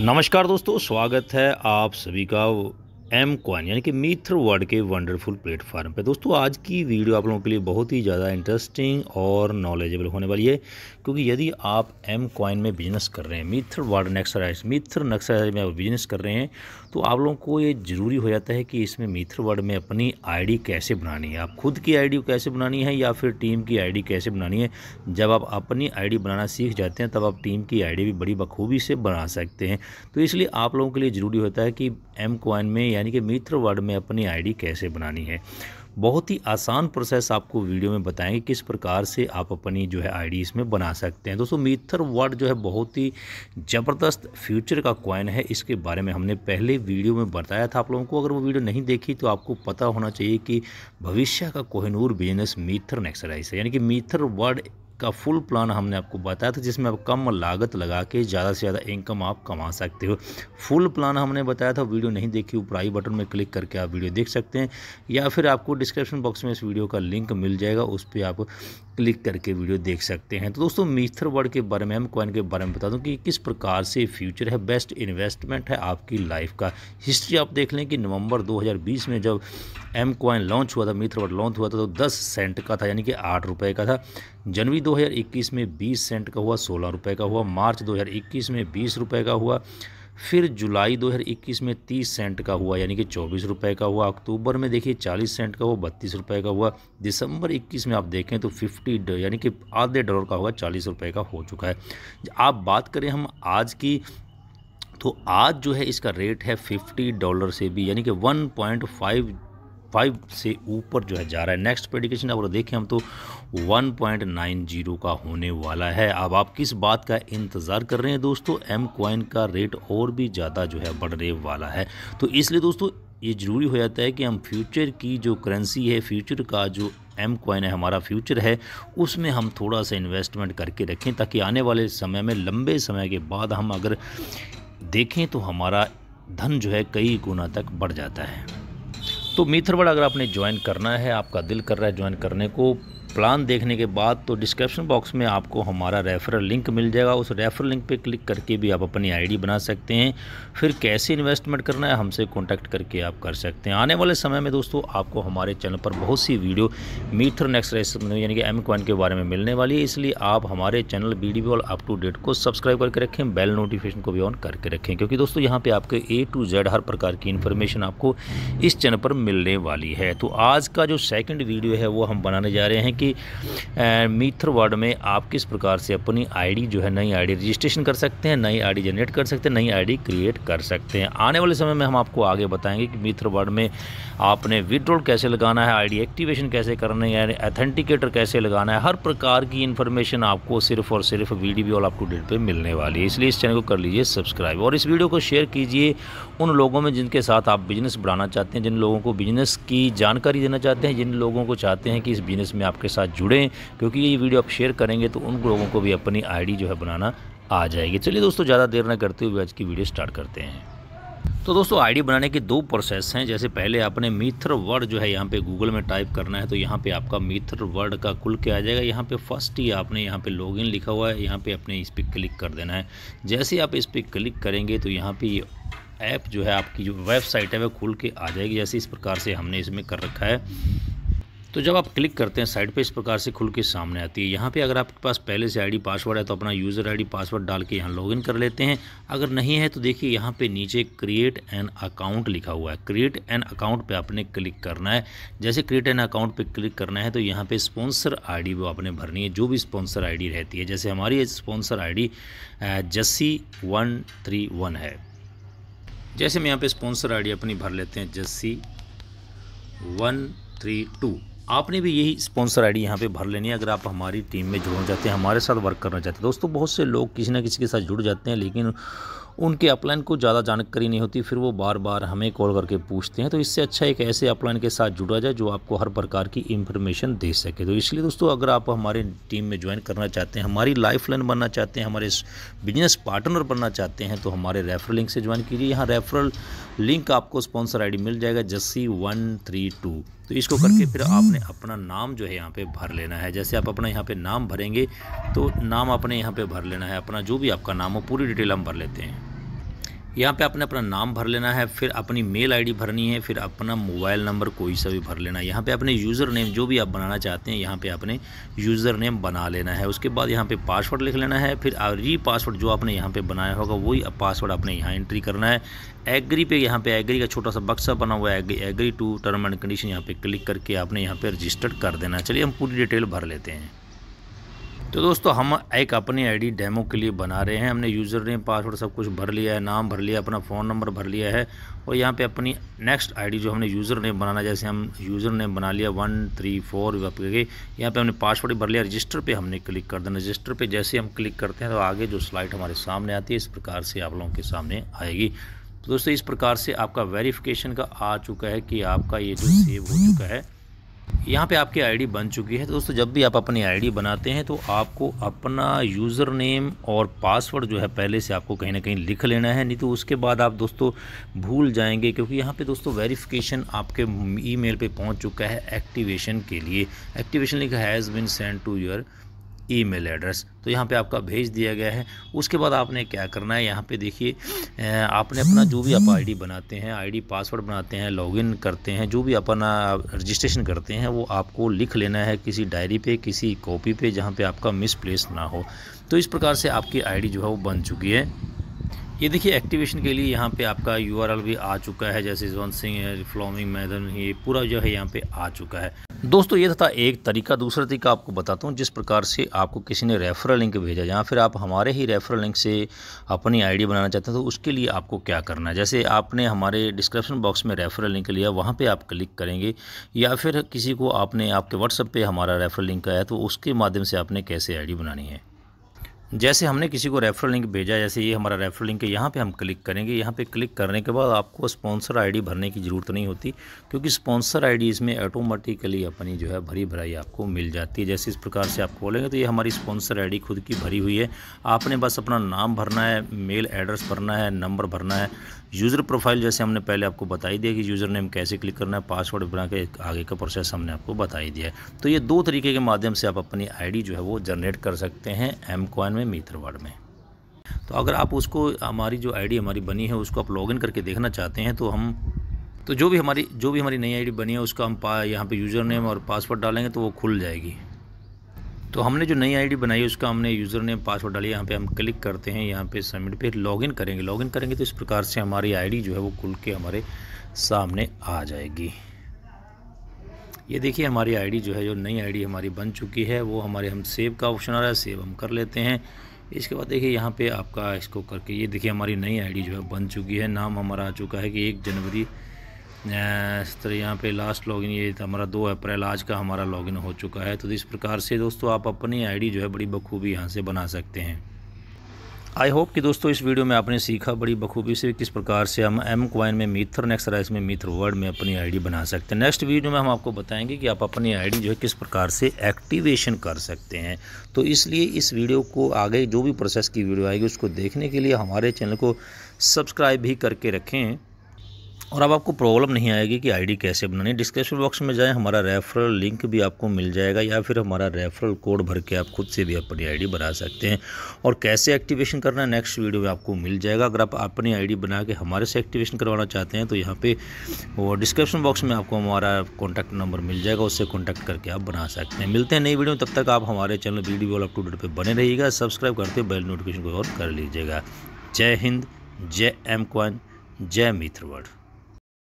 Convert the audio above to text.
नमस्कार दोस्तों स्वागत है आप सभी का एम कॉइन यानी कि मीथ्र वर्ड के वंडरफुल प्लेटफार्म पे दोस्तों आज की वीडियो आप लोगों के लिए बहुत ही ज़्यादा इंटरेस्टिंग और नॉलेजेबल होने वाली है क्योंकि यदि आप एम कॉइन में बिजनेस कर रहे हैं मित्र वर्ड नक्सराइज मीथ्र नक्सराइज में आप बिजनेस कर रहे हैं तो आप लोगों को ये ज़रूरी हो जाता है कि इसमें मित्र वर्ड में अपनी आई कैसे बनानी है आप खुद की आई कैसे बनानी है या फिर टीम की आई कैसे बनानी है जब आप अपनी आई बनाना सीख जाते हैं तब आप टीम की आई भी बड़ी बखूबी से बना सकते हैं तो इसलिए आप लोगों के लिए ज़रूरी होता है कि एम क्वाइन में यानी कि मित्र वर्ड में अपनी आईडी कैसे बनानी है बहुत ही आसान प्रोसेस आपको वीडियो में बताएंगे किस प्रकार से आप अपनी जो है आईडी इसमें बना सकते हैं दोस्तों मीथर वर्ड जो है बहुत ही ज़बरदस्त फ्यूचर का क्वाइन है इसके बारे में हमने पहले वीडियो में बताया था आप लोगों को अगर वो वीडियो नहीं देखी तो आपको पता होना चाहिए कि भविष्य का कोहनूर बिजनेस मीथर नेक्सराइज है यानी कि मीथर वर्ड का फुल प्लान हमने आपको बताया था जिसमें आप कम लागत लगा के ज़्यादा से ज़्यादा इनकम आप कमा सकते हो फुल प्लान हमने बताया था वीडियो नहीं देखी ऊपर आई बटन में क्लिक करके आप वीडियो देख सकते हैं या फिर आपको डिस्क्रिप्शन बॉक्स में इस वीडियो का लिंक मिल जाएगा उस पर आप क्लिक करके वीडियो देख सकते हैं तो दोस्तों मीथर वर्ड के बारे में हम कॉइन के बारे में बता दूं कि किस प्रकार से फ्यूचर है बेस्ट इन्वेस्टमेंट है आपकी लाइफ का हिस्ट्री आप देख लें कि नवंबर 2020 में जब एम कॉइन लॉन्च हुआ था मीथर वर्ड लॉन्च हुआ था तो 10 सेंट का था यानी कि आठ रुपये का था जनवरी दो में बीस सेंट का हुआ सोलह रुपये का हुआ मार्च दो में बीस रुपये का हुआ फिर जुलाई 2021 में 30 सेंट का हुआ यानी कि चौबीस रुपये का हुआ अक्टूबर में देखिए 40 सेंट का हुआ बत्तीस रुपये का हुआ दिसंबर 21 में आप देखें तो 50 यानी कि आधे डॉलर का हुआ चालीस रुपये का हो चुका है आप बात करें हम आज की तो आज जो है इसका रेट है 50 डॉलर से भी यानी कि 1.5 फाइव से ऊपर जो है जा रहा है नेक्स्ट पेडिकेशन अगर देखें हम तो 1.90 का होने वाला है अब आप किस बात का इंतज़ार कर रहे हैं दोस्तों एम कॉइन का रेट और भी ज़्यादा जो है बढ़ने वाला है तो इसलिए दोस्तों ये ज़रूरी हो जाता है कि हम फ्यूचर की जो करेंसी है फ्यूचर का जो एम कॉइन है हमारा फ्यूचर है उसमें हम थोड़ा सा इन्वेस्टमेंट करके रखें ताकि आने वाले समय में लंबे समय के बाद हम अगर देखें तो हमारा धन जो है कई गुना तक बढ़ जाता है तो मेथरवाड़ा अगर आपने ज्वाइन करना है आपका दिल कर रहा है ज्वाइन करने को प्लान देखने के बाद तो डिस्क्रिप्शन बॉक्स में आपको हमारा रेफरल लिंक मिल जाएगा उस रेफरल लिंक पे क्लिक करके भी आप अपनी आईडी बना सकते हैं फिर कैसे इन्वेस्टमेंट करना है हमसे कांटेक्ट करके आप कर सकते हैं आने वाले समय में दोस्तों आपको हमारे चैनल पर बहुत सी वीडियो मीथर नेक्स्ट रेस यानी कि एम क्वन के बारे में मिलने वाली है इसलिए आप हमारे channel B D wall up to date को सब्सक्राइब करके रखें बेल नोटिफिकेशन को भी ऑन करके रखें क्योंकि दोस्तों यहाँ पर आपके ए टू जेड हर प्रकार की इन्फॉर्मेशन आपको इस चैनल पर मिलने वाली है तो आज का जो सेकेंड वीडियो है वो हम बनाने जा रहे हैं कि कि मीथर वर्ड में आप किस प्रकार से अपनी आईडी जो है नई आईडी रजिस्ट्रेशन कर सकते हैं नई आईडी जनरेट कर सकते हैं नई आईडी क्रिएट कर सकते हैं आने वाले समय में हम आपको आगे बताएंगे कि मीथर वर्ड में आपने विड्रॉल कैसे लगाना है आईडी एक्टिवेशन कैसे करना है अथेंटिकेटर कैसे लगाना है हर प्रकार की इन्फॉर्मेशन आपको सिर्फ और सिर्फ video all up to date पर मिलने वाली है इसलिए इस चैनल को कर लीजिए सब्सक्राइब और इस वीडियो को शेयर कीजिए उन लोगों में जिनके साथ आप बिजनेस बढ़ाना चाहते हैं जिन लोगों को बिजनेस की जानकारी देना चाहते हैं जिन लोगों को चाहते हैं कि इस बिजनेस में आपके साथ जुड़ें क्योंकि ये वीडियो आप शेयर करेंगे तो उन लोगों को भी अपनी आईडी जो है बनाना आ जाएगी चलिए दोस्तों ज़्यादा देर ना करते हुए आज की वीडियो स्टार्ट करते हैं तो दोस्तों आईडी बनाने के दो प्रोसेस हैं जैसे पहले आपने मित्र वर्ड जो है यहाँ पे गूगल में टाइप करना है तो यहाँ पे आपका मित्र वर्ड का कुल क्या आ जाएगा यहाँ पे फर्स्ट ही आपने यहाँ पे लॉगिन लिखा हुआ है यहाँ पे अपने इस पर क्लिक कर देना है जैसे आप इस पर क्लिक करेंगे तो यहाँ पे ऐप जो है आपकी जो वेबसाइट है वह खुल के आ जाएगी जैसे इस प्रकार से हमने इसमें कर रखा है तो जब आप क्लिक करते हैं साइड पे इस प्रकार से खुल के सामने आती है यहाँ पे अगर आपके पास पहले से आईडी पासवर्ड है तो अपना यूज़र आईडी पासवर्ड डाल के यहाँ लॉगिन कर लेते हैं अगर नहीं है तो देखिए यहाँ पे नीचे क्रिएट एन अकाउंट लिखा हुआ है क्रिएट एन अकाउंट पे आपने क्लिक करना है जैसे क्रिएट एन अकाउंट पर क्लिक करना है तो यहाँ पर स्पॉन्सर आई वो आपने भरनी है जो भी स्पॉन्सर आई रहती है जैसे हमारी sponsor I D Jassi one three one है जैसे हम यहाँ पर स्पॉन्सर आई अपनी भर लेते हैं जस्सी वन थ्री टू आपने भी यही स्पॉन्सर आईडी यहाँ पे भर लेनी है अगर आप हमारी टीम में जुड़ना चाहते हैं हमारे साथ वर्क करना चाहते हैं दोस्तों बहुत से लोग किसी ना किसी के साथ जुड़ जाते हैं लेकिन उनके अपलाइन को ज़्यादा जानकारी नहीं होती फिर वो बार बार हमें कॉल करके पूछते हैं तो इससे अच्छा एक ऐसे अपलाइन के साथ जुड़ा जाए जो आपको हर प्रकार की इन्फॉर्मेशन दे सके तो इसलिए दोस्तों अगर आप हमारे टीम में ज्वाइन करना चाहते हैं हमारी लाइफ लाइन बनना चाहते हैं हमारे बिजनेस पार्टनर बनना चाहते हैं तो हमारे रेफरल लिंक से ज्वाइन कीजिए यहाँ रेफरल लिंक आपको स्पॉन्सर आई मिल जाएगा जस्सी वन थ्री टू तो इसको करके फिर आपने अपना नाम जो है यहाँ पे भर लेना है जैसे आप अपना यहाँ पे नाम भरेंगे तो नाम अपने यहाँ पे भर लेना है अपना जो भी आपका नाम हो पूरी डिटेल हम भर लेते हैं यहाँ पे आपने अपना नाम भर लेना है फिर अपनी मेल आईडी भरनी है फिर अपना मोबाइल नंबर कोई सा भी भर लेना है यहाँ पे अपने यूज़र नेम जो भी आप बनाना चाहते हैं यहाँ पे आपने यूज़र नेम बना लेना है उसके बाद यहाँ पे पासवर्ड लिख लेना है फिर री पासवर्ड जो आपने यहाँ पे बनाया होगा वही पासवर्ड आपने यहाँ एंट्री करना है एग्री पे यहाँ पे एग्री का छोटा सा बक्सा बना हुआ है agree to term and condition यहाँ पे क्लिक करके आपने यहाँ पे रजिस्टर्ड कर देना चलिए हम पूरी डिटेल भर लेते हैं तो दोस्तों हम एक अपनी आईडी डेमो के लिए बना रहे हैं हमने यूज़र नेम पासवर्ड सब कुछ भर लिया है नाम भर लिया अपना फ़ोन नंबर भर लिया है और यहाँ पे अपनी नेक्स्ट आईडी जो हमने यूज़र नेम बनाना जैसे हम यूज़र नेम बना लिया वन थ्री फोर करके यहाँ पे हमने पासवर्ड भर लिया रजिस्टर पे हमने क्लिक कर देना रजिस्टर पर जैसे हम क्लिक करते हैं तो आगे जो स्लाइड हमारे सामने आती है इस प्रकार से आप लोगों के सामने आएगी तो दोस्तों इस प्रकार से आपका वेरीफिकेशन का आ चुका है कि आपका ये जो सेव हो चुका है यहाँ पे आपकी आईडी बन चुकी है तो दोस्तों जब भी आप अपनी आईडी बनाते हैं तो आपको अपना यूज़र नेम और पासवर्ड जो है पहले से आपको कहीं ना कहीं लिख लेना है नहीं तो उसके बाद आप दोस्तों भूल जाएंगे क्योंकि यहाँ पे दोस्तों वेरिफिकेशन आपके ईमेल पे पहुँच चुका है एक्टिवेशन के लिए एक्टिवेशन लिखा has been send to your email address तो यहाँ पे आपका भेज दिया गया है उसके बाद आपने क्या करना है यहाँ पे देखिए आपने अपना जो भी आप आईडी बनाते हैं आईडी पासवर्ड बनाते हैं लॉगिन करते हैं जो भी अपना रजिस्ट्रेशन करते हैं वो आपको लिख लेना है किसी डायरी पे किसी कॉपी पे जहाँ पे आपका मिसप्लेस ना हो तो इस प्रकार से आपकी आई जो है वो बन चुकी है ये देखिए एक्टिवेशन के लिए यहाँ पे आपका यूआरएल भी आ चुका है जैसे जवंत सिंह है फ्लोमिंग मैदन ये पूरा जो है यहाँ पे आ चुका है दोस्तों ये था एक तरीका दूसरा तरीका आपको बताता हूँ जिस प्रकार से आपको किसी ने रेफरल लिंक भेजा या फिर आप हमारे ही रेफरल लिंक से अपनी आईडी बनाना चाहते हैं तो उसके लिए आपको क्या करना है जैसे आपने हमारे डिस्क्रिप्शन बॉक्स में रेफरल लिंक लिया वहाँ पे आप क्लिक करेंगे या फिर किसी को आपने आपके व्हाट्सएप पर हमारा रेफरल लिंक आया तो उसके माध्यम से आपने कैसे आई बनानी है जैसे हमने किसी को रेफरल लिंक भेजा जैसे ये हमारा रेफरल लिंक है यहाँ पे हम क्लिक करेंगे यहाँ पे क्लिक करने के बाद आपको स्पॉन्सर आईडी भरने की ज़रूरत नहीं होती क्योंकि स्पॉन्सर आईडी इसमें ऑटोमेटिकली अपनी जो है भरी भराई आपको मिल जाती है जैसे इस प्रकार से आप खोलेंगे तो ये हमारी स्पॉन्सर आई खुद की भरी हुई है आपने बस अपना नाम भरना है मेल एड्रेस भरना है नंबर भरना है यूज़र प्रोफाइल जैसे हमने पहले आपको बताई दिया कि यूज़र नेम कैसे क्लिक करना है पासवर्ड बना के आगे का प्रोसेस हमने आपको बताई दिया है तो ये दो तरीके के माध्यम से आप अपनी आईडी जो है वो जनरेट कर सकते हैं एम कॉइन में मीथरवाड में तो अगर आप उसको हमारी जो आईडी हमारी बनी है उसको आप इन करके देखना चाहते हैं तो हम तो जो भी हमारी जो भी हमारी नई आई बनी है उसका हम पा यहाँ पर यूज़र नेम और पासवर्ड डालेंगे तो वो खुल जाएगी तो हमने जो नई आईडी बनाई उसका हमने यूज़र नेम पासवर्ड डाली यहाँ पे हम क्लिक करते हैं यहाँ पे सबमिट पे लॉगिन करेंगे लॉगिन करेंगे तो इस प्रकार से हमारी आईडी जो है वो खुल के हमारे सामने आ जाएगी ये देखिए हमारी आईडी जो है जो नई आईडी हमारी बन चुकी है वो हमारे हम सेव का ऑप्शन आ रहा है सेव हम कर लेते हैं इसके बाद देखिए यहाँ पर आपका इसको करके ये देखिए हमारी नई आई जो है बन चुकी है नाम हमारा आ चुका है कि एक जनवरी तो यहाँ पे लास्ट लॉगिन ये हमारा दो अप्रैल आज का हमारा लॉगिन हो चुका है तो इस प्रकार से दोस्तों आप अपनी आईडी जो है बड़ी बखूबी यहाँ से बना सकते हैं आई होप कि दोस्तों इस वीडियो में आपने सीखा बड़ी बखूबी से किस प्रकार से हम एम क्वाइन में मीथर नेक्स्ट राइस में मीथर वर्ड में अपनी आई बना सकते हैं नेक्स्ट वीडियो में हम आपको बताएँगे कि आप अपनी आई जो है किस प्रकार से एक्टिवेशन कर सकते हैं तो इसलिए इस वीडियो को आगे जो भी प्रोसेस की वीडियो आएगी उसको देखने के लिए हमारे चैनल को सब्सक्राइब भी करके रखें और अब आपको प्रॉब्लम नहीं आएगी कि आईडी कैसे बनानी डिस्क्रिप्शन बॉक्स में जाएं हमारा रेफरल लिंक भी आपको मिल जाएगा या फिर हमारा रेफरल कोड भर के आप खुद से भी अपनी आईडी बना सकते हैं और कैसे एक्टिवेशन करना है नेक्स्ट वीडियो में आपको मिल जाएगा अगर आप अपनी आईडी बना के हमारे से एक्टिवेशन करवाना चाहते हैं तो यहाँ पर वो डिस्क्रिप्शन बॉक्स में आपको हमारा कॉन्टैक्ट नंबर मिल जाएगा उससे कॉन्टैक्ट करके आप बना सकते हैं मिलते हैं नई वीडियो तब तक आप हमारे channel B D up to date पर बने रहिएगा सब्सक्राइब करते बेल नोटिफिकेशन को और कर लीजिएगा जय हिंद जय एम क्वान जय मित्रवर्ड